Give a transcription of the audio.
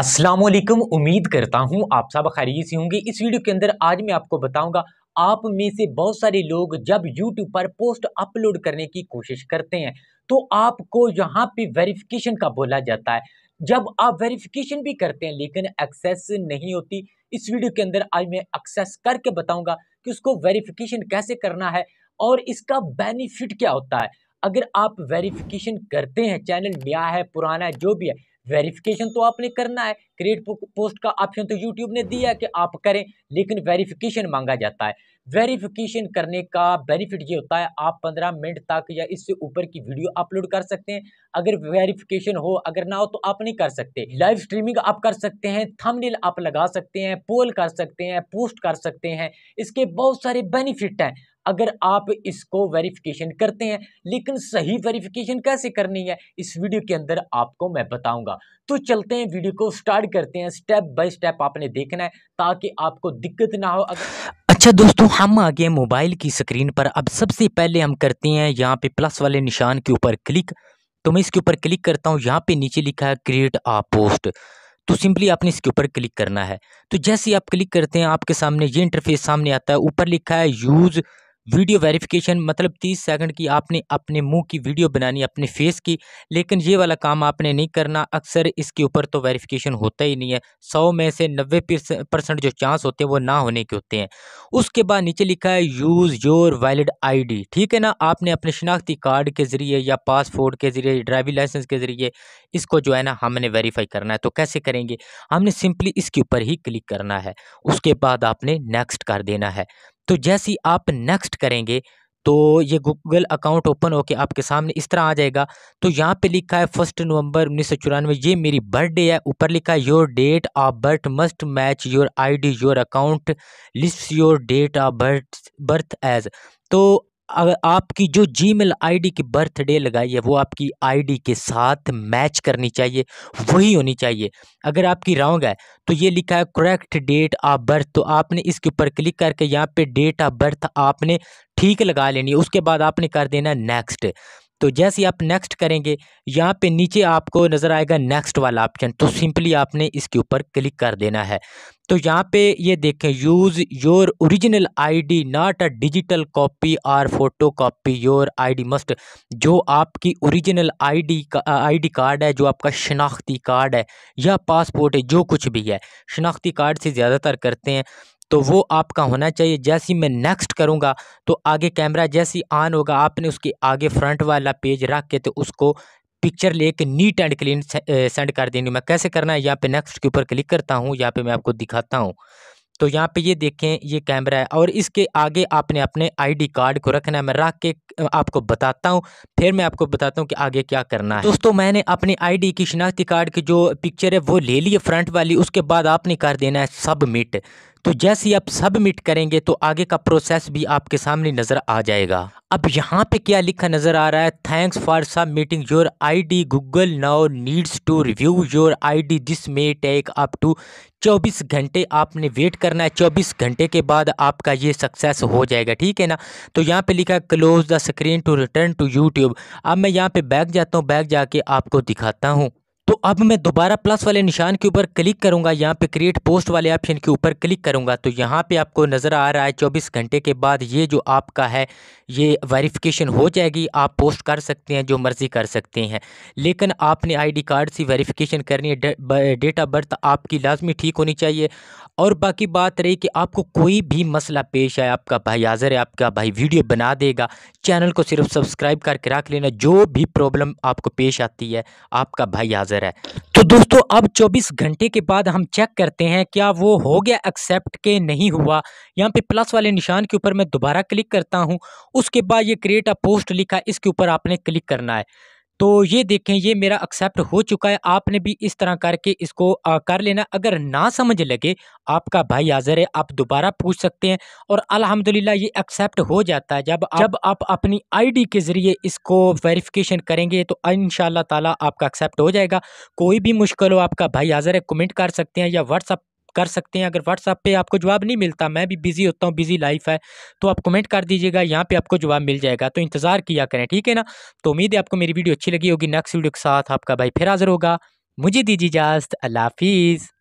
अस्सलाम वालेकुम उम्मीद करता हूँ आप सब खरीज से होंगे इस वीडियो के अंदर आज मैं आपको बताऊंगा आप में से बहुत सारे लोग जब YouTube पर पोस्ट अपलोड करने की कोशिश करते हैं तो आपको यहाँ पे वेरिफिकेशन का बोला जाता है जब आप वेरिफिकेशन भी करते हैं लेकिन एक्सेस नहीं होती इस वीडियो के अंदर आज मैं एक्सेस करके बताऊँगा कि उसको वेरीफ़िकेशन कैसे करना है और इसका बेनिफिट क्या होता है अगर आप वेरीफिकेशन करते हैं चैनल नया है पुराना है जो भी है वेरिफिकेशन तो आपने करना है क्रिएट पोस्ट का ऑप्शन तो यूट्यूब ने दिया कि आप करें लेकिन वेरिफिकेशन मांगा जाता है वेरिफिकेशन करने का बेनिफिट ये होता है आप पंद्रह मिनट तक या इससे ऊपर की वीडियो अपलोड कर सकते हैं अगर वेरिफिकेशन हो अगर ना हो तो आप नहीं कर सकते लाइव स्ट्रीमिंग आप कर सकते हैं थंबनेल आप लगा सकते हैं पोल कर सकते हैं पोस्ट कर सकते हैं इसके बहुत सारे बेनिफिट हैं अगर आप इसको वेरिफिकेशन करते हैं लेकिन सही वेरिफिकेशन कैसे करनी है इस वीडियो के अंदर आपको मैं बताऊंगा तो चलते हैं वीडियो को स्टार्ट करते हैं स्टेप बाय स्टेप आपने देखना है ताकि आपको दिक्कत ना हो अगर अच्छा दोस्तों हम आ गए मोबाइल की स्क्रीन पर अब सबसे पहले हम करते हैं यहाँ पे प्लस वाले निशान के ऊपर क्लिक तो मैं इसके ऊपर क्लिक करता हूँ यहाँ पे नीचे लिखा है क्रिएट आ पोस्ट तो सिंपली आपने इसके ऊपर क्लिक करना है तो जैसे आप क्लिक करते हैं आपके सामने ये इंटरफेस सामने आता है ऊपर लिखा है यूज़ वीडियो वेरिफिकेशन मतलब तीस सेकंड की आपने अपने मुंह की वीडियो बनानी अपने फेस की लेकिन ये वाला काम आपने नहीं करना अक्सर इसके ऊपर तो वेरिफिकेशन होता ही नहीं है सौ में से नब्बे परसेंट जो चांस होते हैं वो ना होने के होते हैं उसके बाद नीचे लिखा है यूज़ योर वैलिड आईडी ठीक है ना आपने अपने शिनाख्ती कार्ड के ज़रिए या पासपोर्ट के ज़रिए ड्राइविंग लाइसेंस के ज़रिए इसको जो है ना हमने वेरीफाई करना है तो कैसे करेंगे हमने सिंपली इसके ऊपर ही क्लिक करना है उसके बाद आपने नेक्स्ट कर देना है तो जैसे ही आप नेक्स्ट करेंगे तो ये गूगल अकाउंट ओपन होके आपके सामने इस तरह आ जाएगा तो यहाँ पे लिखा है फर्स्ट नवंबर उन्नीस सौ चौरानवे ये मेरी बर्थडे है ऊपर लिखा है your date of birth must match your ID your account list your date of birth birth age तो अगर आपकी जो जीमेल आईडी की बर्थडे लगाई है वो आपकी आईडी के साथ मैच करनी चाहिए वही होनी चाहिए अगर आपकी रॉन्ग है तो ये लिखा है करेक्ट डेट ऑफ बर्थ तो आपने इसके ऊपर क्लिक करके यहाँ पे डेट ऑफ बर्थ आपने ठीक लगा लेनी है उसके बाद आपने कर देना नेक्स्ट तो जैसे ही आप नेक्स्ट करेंगे यहाँ पे नीचे आपको नज़र आएगा नेक्स्ट वाला ऑप्शन तो सिंपली आपने इसके ऊपर क्लिक कर देना है तो यहाँ पे ये देखें use your original ID not a digital copy और photo copy your ID must जो आपकी ओरिजिनल आईडी का आईडी कार्ड है जो आपका शनाख्ती कार्ड है या पासपोर्ट है जो कुछ भी है शनाख्ती कार्ड से ज़्यादातर करते हैं तो वो आपका होना चाहिए जैसे मैं नेक्स्ट करूँगा तो आगे कैमरा जैसे ऑन होगा आपने उसके आगे फ्रंट वाला पेज रख के तो उसको पिक्चर लेके नीट एंड क्लीन सेंड कर देनी मैं कैसे करना है यहाँ पे नेक्स्ट के ऊपर क्लिक करता हूँ यहाँ पे मैं आपको दिखाता हूँ तो यहाँ पे ये देखें ये कैमरा है और इसके आगे आपने अपने आईडी कार्ड को रखना है मैं रख के आपको बताता हूँ फिर मैं आपको बताता हूँ कि आगे क्या करना है दोस्तों मैंने अपनी आईडी की शिनाख्ती कार्ड की जो पिक्चर है वो ले ली फ्रंट वाली उसके बाद आपने कर देना है सबमिट तो जैसे ही आप सबमिट करेंगे तो आगे का प्रोसेस भी आपके सामने नज़र आ जाएगा अब यहाँ पे क्या लिखा नज़र आ रहा है thanks for submitting your ID Google now needs to review your ID this may take up to 24 घंटे आपने वेट करना है 24 घंटे के बाद आपका ये सक्सेस हो जाएगा ठीक है ना तो यहाँ पे लिखा close the screen to return to YouTube अब मैं यहाँ पे बैग जाता हूँ बैग जाके आपको दिखाता हूँ तो अब मैं दोबारा प्लस वाले निशान के ऊपर क्लिक करूंगा यहाँ पे क्रिएट पोस्ट वाले ऑप्शन के ऊपर क्लिक करूंगा तो यहाँ पे आपको नज़र आ रहा है चौबीस घंटे के बाद ये जो आपका है ये वेरिफिकेशन हो जाएगी आप पोस्ट कर सकते हैं जो मर्ज़ी कर सकते हैं लेकिन आपने आईडी कार्ड से वेरिफिकेशन करनी है डेट ऑफ बर्थ आपकी लाजमी ठीक होनी चाहिए और बाकी बात रही कि आपको कोई भी मसला पेश आए आपका भाई हाजिर है आपका भाई वीडियो बना देगा चैनल को सिर्फ सब्सक्राइब करके रख लेना जो भी प्रॉब्लम आपको पेश आती है आपका भाई हाजिर अंदर है तो दोस्तों अब 24 घंटे के बाद हम चेक करते हैं क्या वो हो गया एक्सेप्ट के नहीं हुआ यहाँ पे प्लस वाले निशान के ऊपर मैं दोबारा क्लिक करता हूँ उसके बाद ये क्रिएट अ पोस्ट लिखा इसके ऊपर आपने क्लिक करना है तो ये देखें ये मेरा एक्सेप्ट हो चुका है आपने भी इस तरह करके इसको आ, कर लेना अगर ना समझ लगे आपका भाई हाजिर है आप दोबारा पूछ सकते हैं और अल्हम्दुलिल्लाह ये एक्सेप्ट हो जाता है जब आप, जब आप अपनी आईडी के ज़रिए इसको वेरिफिकेशन करेंगे तो इन ताला आपका एक्सेप्ट हो जाएगा कोई भी मुश्किल हो आपका भाई हाजिर है कमेंट कर सकते हैं या व्हाट्सअप कर सकते हैं अगर व्हाट्सअप पे आपको जवाब नहीं मिलता मैं भी बिज़ी होता हूँ बिज़ी लाइफ है तो आप कमेंट कर दीजिएगा यहाँ पे आपको जवाब मिल जाएगा तो इंतज़ार किया करें ठीक है ना तो उम्मीद है आपको मेरी वीडियो अच्छी लगी होगी नेक्स्ट वीडियो के साथ आपका भाई फिर हाजिर होगा मुझे दीजिए इजाज़त अल्लाह हाफिज़